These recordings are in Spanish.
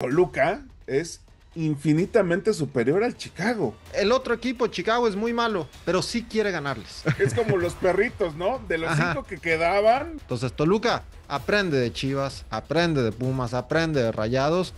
Toluca es infinitamente superior al Chicago. El otro equipo, Chicago, es muy malo, pero sí quiere ganarles. Es como los perritos, ¿no? De los cinco que quedaban. Entonces, Toluca aprende de Chivas, aprende de Pumas, aprende de Rayados.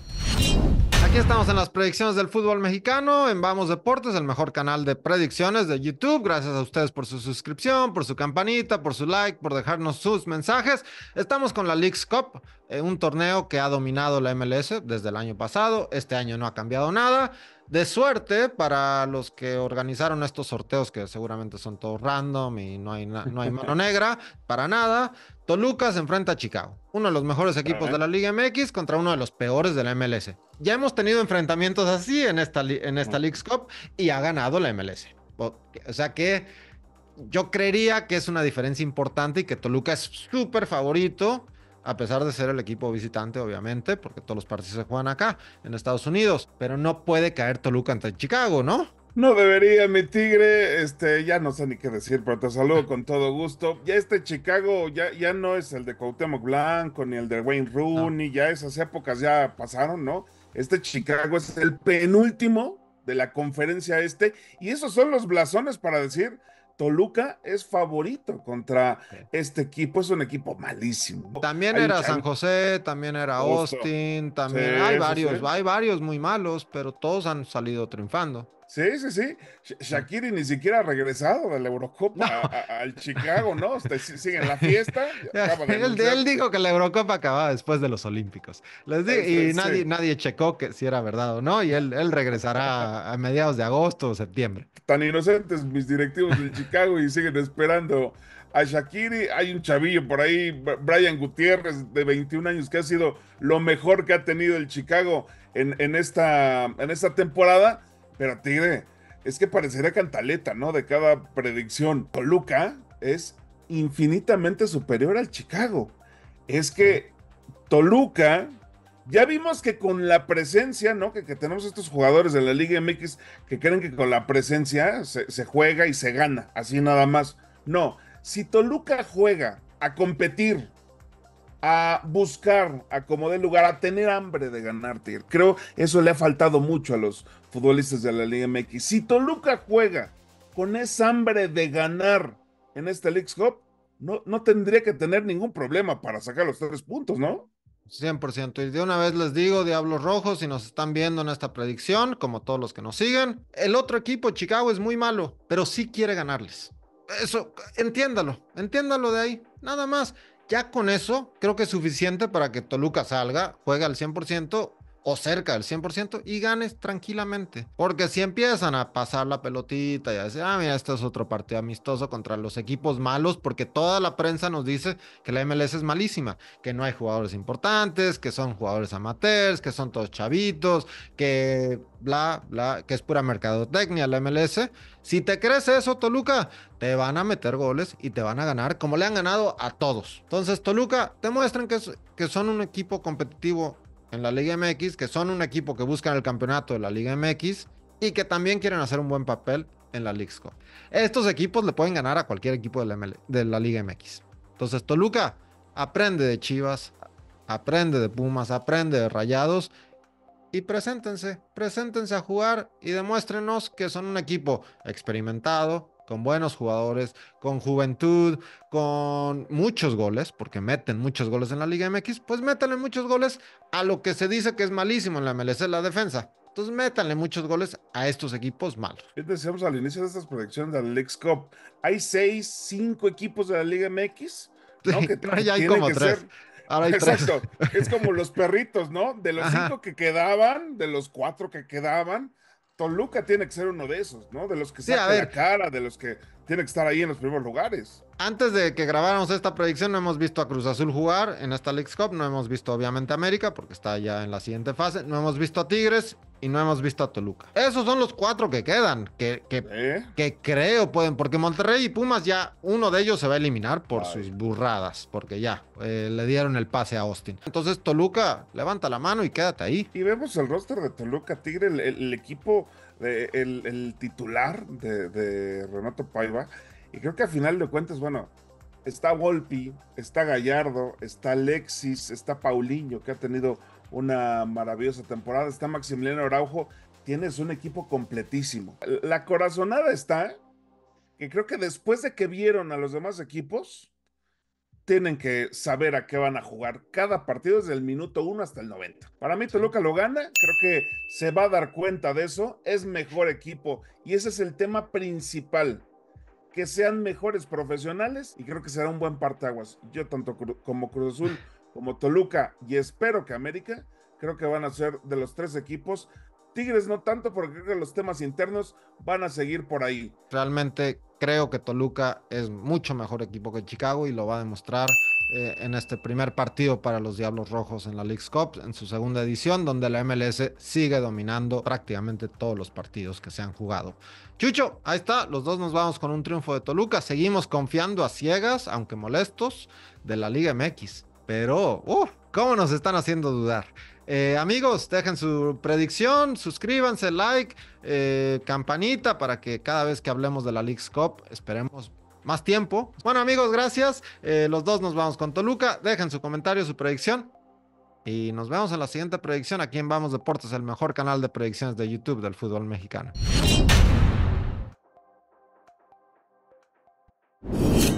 Aquí estamos en las predicciones del fútbol mexicano, en Vamos Deportes, el mejor canal de predicciones de YouTube. Gracias a ustedes por su suscripción, por su campanita, por su like, por dejarnos sus mensajes. Estamos con la Leagues Cup, eh, un torneo que ha dominado la MLS desde el año pasado. Este año no ha cambiado nada. De suerte para los que organizaron estos sorteos, que seguramente son todos random y no hay, mano negra, para nada. Toluca se enfrenta a Chicago, uno de los mejores equipos de la Liga MX contra uno de los peores de la MLS. Ya hemos tenido enfrentamientos así en esta, en esta League's Cup y ha ganado la MLS. O, sea que yo creería que es una diferencia importante y que Toluca es súper favorito a pesar de ser el equipo visitante, obviamente, porque todos los partidos se juegan acá, en Estados Unidos, pero no puede caer Toluca ante Chicago, ¿no? No debería, mi tigre. Este, ya no sé ni qué decir, pero te saludo con todo gusto. Ya este Chicago ya, ya no es el de Cuauhtémoc Blanco, ni el de Wayne Rooney, ya esas épocas ya pasaron, ¿no? Este Chicago es el penúltimo de la conferencia este, y esos son los blasones para decir, Toluca es favorito contra este equipo, es un equipo malísimo. También era San José, también era Austin, también hay varios, hay varios muy malos, pero todos han salido triunfando. Sí, sí, sí. Shakiri ni siquiera ha regresado de la Eurocopa al Chicago, ¿no? Este, siguen la fiesta. él, dijo que la Eurocopa acababa después de los Olímpicos. Les y nadie, nadie checó que si era verdad o no, y él, él regresará a mediados de agosto o septiembre. Tan inocentes mis directivos de Chicago y siguen esperando a Shakiri. Hay un chavillo por ahí, Brian Gutiérrez, de 21 años, que ha sido lo mejor que ha tenido el Chicago en, en, esta, en esta temporada. Pero Tigre, es que parecería cantaleta, ¿no? De cada predicción. Toluca es infinitamente superior al Chicago. Es que Toluca, ya vimos que con la presencia, ¿no? Que, tenemos estos jugadores de la Liga MX que creen que con la presencia se juega y se gana, así nada más. No, si Toluca juega a competir a buscar, a como de lugar, a tener hambre de ganarte. Creo eso le ha faltado mucho a los futbolistas de la Liga MX. Si Toluca juega con esa hambre de ganar en este League Cup, no, no tendría que tener ningún problema para sacar los tres puntos, ¿no? 100%. Y de una vez les digo, Diablos Rojos, si nos están viendo en esta predicción, como todos los que nos siguen, el otro equipo, Chicago, es muy malo, pero sí quiere ganarles. Eso, entiéndalo, entiéndalo de ahí, nada más. Ya con eso, creo que es suficiente para que Toluca salga, juega al 100% o cerca del 100% y ganes tranquilamente. Porque si empiezan a pasar la pelotita y a decir, ah, mira, este es otro partido amistoso contra los equipos malos, porque toda la prensa nos dice que la MLS es malísima, que no hay jugadores importantes, que son jugadores amateurs, que son todos chavitos, que bla, bla, que es pura mercadotecnia la MLS. Si te crees eso, Toluca, te van a meter goles y te van a ganar como le han ganado a todos. Entonces, Toluca, te muestran que, que son un equipo competitivo en la Liga MX, que son un equipo que buscan el campeonato de la Liga MX y que también quieren hacer un buen papel en la Lixco Estos equipos le pueden ganar a cualquier equipo de la, de la Liga MX. Entonces, Toluca aprende de Chivas, aprende de Pumas, aprende de Rayados y preséntense, preséntense a jugar y demuéstrenos que son un equipo experimentado, con buenos jugadores, con juventud, con muchos goles, porque meten muchos goles en la Liga MX, pues métanle muchos goles a lo que se dice que es malísimo en la MLC, la defensa. Entonces métanle muchos goles a estos equipos malos. Decíamos al inicio de estas proyecciones de Alex Cup, hay seis, cinco equipos de la Liga MX. ¿no? que ya hay como Ser... Exacto, es como los perritos, ¿no? De los cinco que quedaban, de los cuatro que quedaban, Toluca tiene que ser uno de esos, ¿no? De los que se saca la cara, de los que tiene que estar ahí en los primeros lugares. Antes de que grabáramos esta predicción, no hemos visto a Cruz Azul jugar en esta League Cup, no hemos visto obviamente a América, porque está ya en la siguiente fase, no hemos visto a Tigres, y no hemos visto a Toluca. Esos son los cuatro que quedan, que, que, ¿Eh? que creo pueden, porque Monterrey y Pumas ya uno de ellos se va a eliminar por sus burradas, porque ya eh, le dieron el pase a Austin. Entonces Toluca, levanta la mano y quédate ahí. Y vemos el roster de Toluca, Tigre, el, equipo, de, el, titular de, Renato Paiva. Y creo que al final de cuentas, bueno, está Volpi, está Gallardo, está Alexis, está Paulinho, que ha tenido una maravillosa temporada. Está Maximiliano Araujo. Tienes un equipo completísimo. La corazonada está que creo que después de que vieron a los demás equipos, tienen que saber a qué van a jugar cada partido desde el minuto 1 hasta el 90. Para mí Toluca lo gana, creo que se va a dar cuenta de eso, es mejor equipo y ese es el tema principal, que sean mejores profesionales y creo que será un buen partaguas. Yo tanto como Cruz Azul como Toluca y espero que América, creo que van a ser de los tres equipos. Tigres no tanto porque creo que los temas internos van a seguir por ahí. Realmente creo que Toluca es mucho mejor equipo que Chicago y lo va a demostrar eh, en este primer partido para los Diablos Rojos en la League's Cup, en su segunda edición, donde la MLS sigue dominando prácticamente todos los partidos que se han jugado. Chucho, ahí está, los dos nos vamos con un triunfo de Toluca, seguimos confiando a ciegas, aunque molestos, de la Liga MX pero, uh, ¿cómo nos están haciendo dudar? Eh, amigos, dejen su predicción, suscríbanse, like, eh, campanita para que cada vez que hablemos de la League's Cup esperemos más tiempo. Bueno, amigos, gracias. Eh, los dos nos vamos con Toluca. Dejen su comentario, su predicción. Y nos vemos en la siguiente predicción aquí en Vamos Deportes, el mejor canal de predicciones de YouTube del fútbol mexicano.